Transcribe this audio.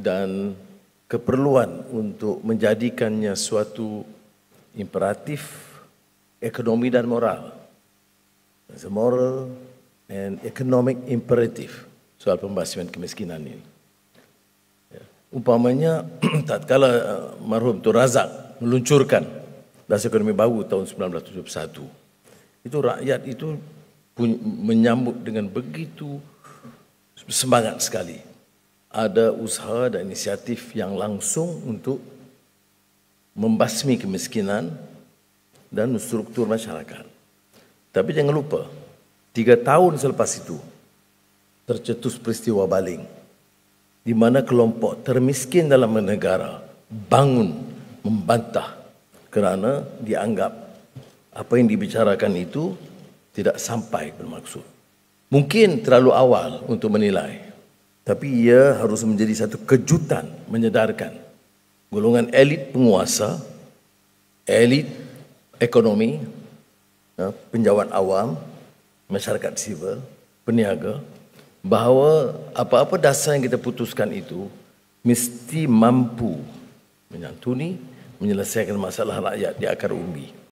dan keperluan untuk menjadikannya suatu imperatif ekonomi dan moral. It's a moral and economic imperative soal pembasmian kemiskinan ini. Ya. Umpamanya, tatkala eh, marhum Tun Razak meluncurkan Dasar Ekonomi Baru tahun 1971, itu rakyat itu menyambut dengan begitu semangat sekali ada usaha dan inisiatif yang langsung untuk membasmi kemiskinan dan struktur masyarakat. Tapi jangan lupa, tiga tahun selepas itu, tercetus peristiwa baling di mana kelompok termiskin dalam negara bangun membantah kerana dianggap apa yang dibicarakan itu tidak sampai bermaksud. Mungkin terlalu awal untuk menilai, tapi ia harus menjadi satu kejutan menyedarkan golongan elit penguasa, elit ekonomi, ya, penjawat awam, masyarakat sivil, peniaga, bahawa apa-apa dasar yang kita putuskan itu mesti mampu menyantuni, menyelesaikan masalah rakyat di akar umbi.